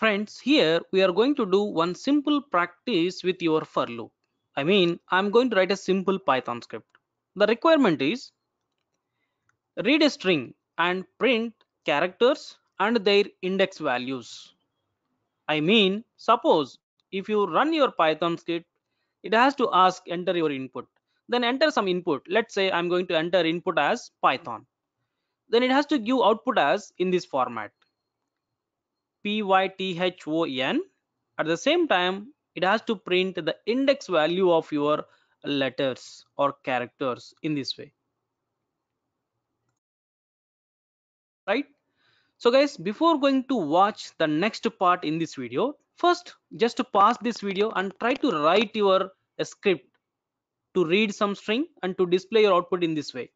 Friends, here we are going to do one simple practice with your for loop. I mean, I'm going to write a simple Python script. The requirement is read a string and print characters and their index values. I mean, suppose if you run your Python script, it has to ask enter your input. Then enter some input. Let's say I'm going to enter input as Python. Then it has to give output as in this format python at the same time it has to print the index value of your letters or characters in this way right so guys before going to watch the next part in this video first just to pass this video and try to write your script to read some string and to display your output in this way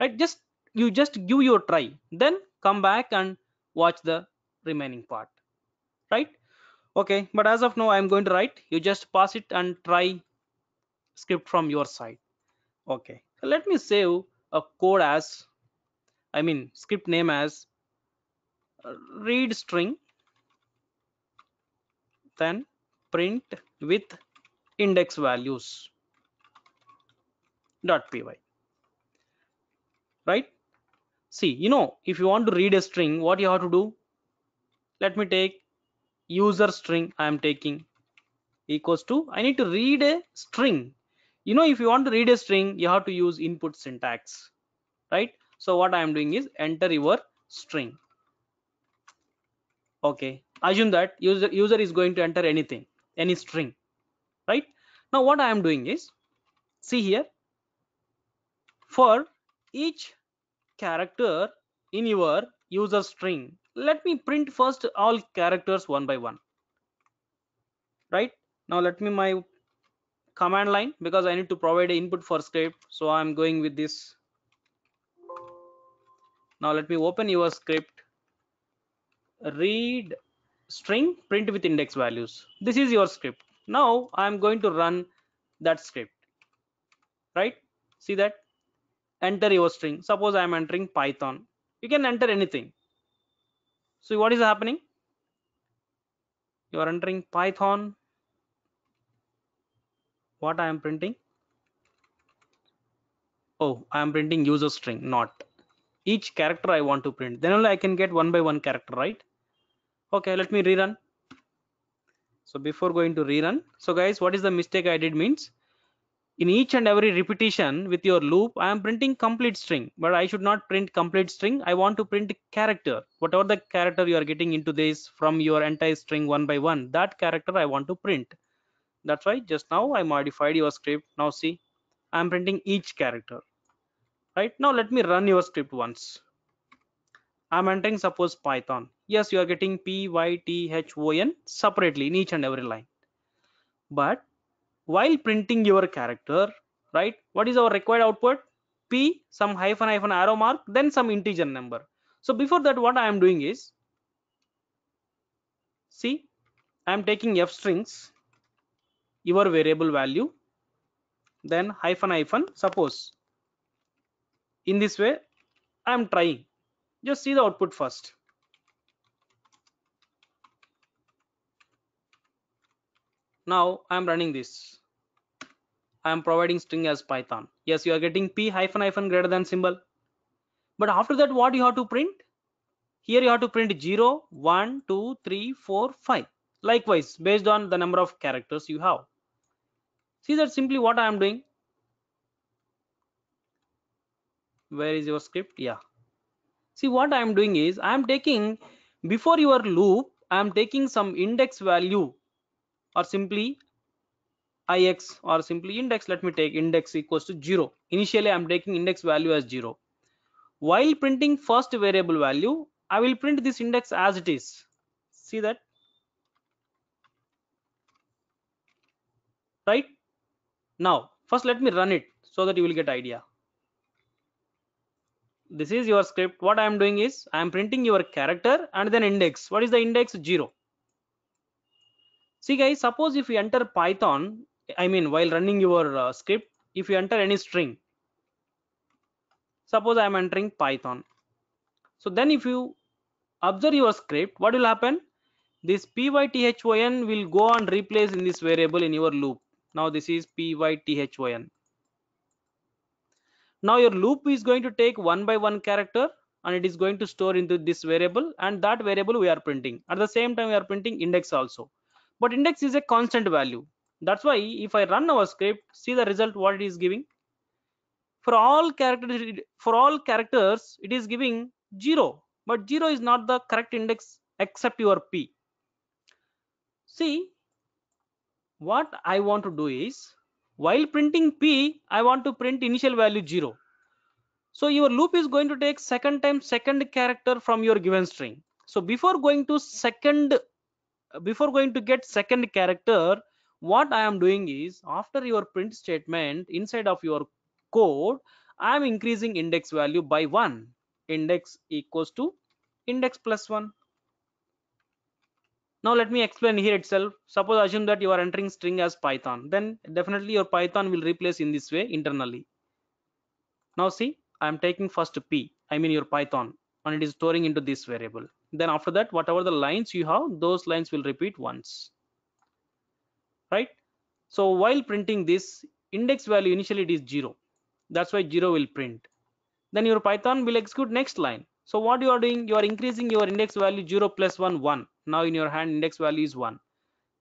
right just you just give your try then come back and watch the remaining part right okay but as of now i'm going to write you just pass it and try script from your side okay so let me save a code as i mean script name as uh, read string then print with index values dot py right see you know if you want to read a string what you have to do let me take user string i am taking equals to i need to read a string you know if you want to read a string you have to use input syntax right so what i am doing is enter your string okay assume that user user is going to enter anything any string right now what i am doing is see here for each character in your user string let me print first all characters one by one right now let me my command line because i need to provide input for script so i'm going with this now let me open your script read string print with index values this is your script now i'm going to run that script right see that enter your string suppose i'm entering python you can enter anything so what is happening you are entering python what i am printing oh i am printing user string not each character i want to print then only i can get one by one character right okay let me rerun so before going to rerun so guys what is the mistake i did means in each and every repetition with your loop i am printing complete string but i should not print complete string i want to print character whatever the character you are getting into this from your entire string one by one that character i want to print that's why just now i modified your script now see i'm printing each character right now let me run your script once i'm entering suppose python yes you are getting p y t h o n separately in each and every line but while printing your character right what is our required output p some hyphen hyphen arrow mark then some integer number so before that what i am doing is see i am taking f strings your variable value then hyphen hyphen suppose in this way i am trying just see the output first now i'm running this i am providing string as python yes you are getting p hyphen hyphen greater than symbol but after that what you have to print here you have to print 0 1 2 3 4 5 likewise based on the number of characters you have see that simply what i am doing where is your script yeah see what i am doing is i am taking before your loop i am taking some index value or simply ix or simply index let me take index equals to 0 initially i'm taking index value as 0 while printing first variable value i will print this index as it is see that right now first let me run it so that you will get idea this is your script what i am doing is i am printing your character and then index what is the index 0 see guys suppose if you enter python i mean while running your uh, script if you enter any string suppose i am entering python so then if you observe your script what will happen this python will go and replace in this variable in your loop now this is python now your loop is going to take one by one character and it is going to store into this variable and that variable we are printing at the same time we are printing index also but index is a constant value that's why if i run our script see the result what it is giving for all characters for all characters it is giving 0 but 0 is not the correct index except your p see what i want to do is while printing p i want to print initial value 0 so your loop is going to take second time second character from your given string so before going to second before going to get second character what i am doing is after your print statement inside of your code i am increasing index value by one index equals to index plus one now let me explain here itself suppose assume that you are entering string as python then definitely your python will replace in this way internally now see i am taking first p i mean your python and it is storing into this variable then after that whatever the lines you have those lines will repeat once right so while printing this index value initially it is zero that's why zero will print then your python will execute next line so what you are doing you are increasing your index value 0 plus 1 1 now in your hand index value is 1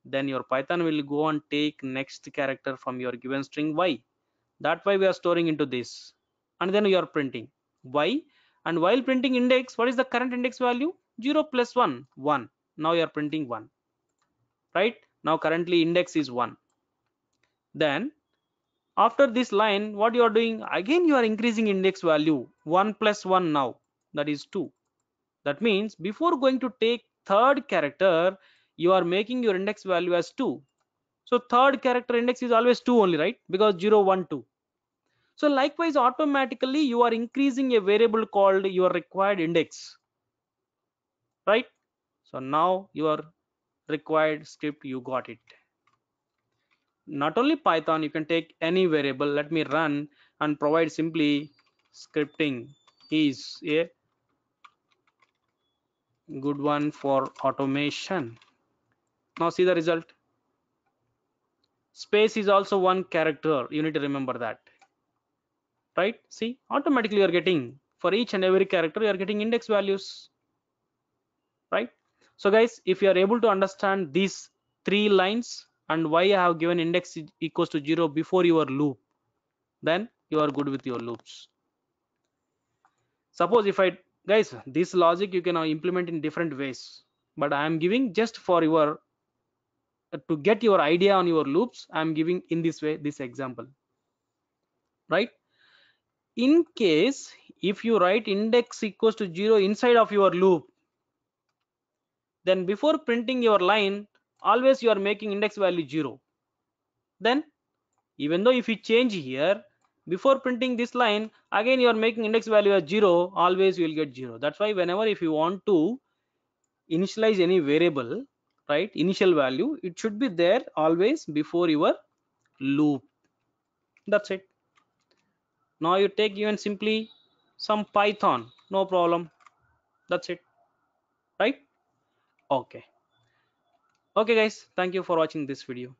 then your python will go and take next character from your given string y that why we are storing into this and then you are printing y and while printing index what is the current index value 0 plus 1 1 now you are printing 1 right now currently index is 1 then after this line what you are doing again you are increasing index value 1 plus 1 now that is 2 that means before going to take third character you are making your index value as 2 so third character index is always 2 only right because 0 1 2 so likewise automatically you are increasing a variable called your required index right so now your required script you got it not only python you can take any variable let me run and provide simply scripting is a good one for automation now see the result space is also one character you need to remember that right see automatically you are getting for each and every character you are getting index values right so guys if you are able to understand these three lines and why i have given index equals to zero before your loop then you are good with your loops suppose if i guys this logic you can implement in different ways but i am giving just for your uh, to get your idea on your loops i'm giving in this way this example right in case if you write index equals to zero inside of your loop then before printing your line always you are making index value 0 then even though if you change here before printing this line again you are making index value as 0 always you will get 0 that's why whenever if you want to initialize any variable right initial value it should be there always before your loop that's it now you take even simply some python no problem that's it right okay okay guys thank you for watching this video